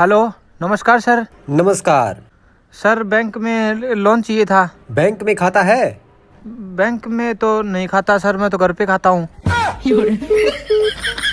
hello नमस्कार sir नमस्कार sir bank में लोन चाहिए था बैंक में खाता है बैंक में तो नहीं खाता सर मैं तो घर पे खाता हूँ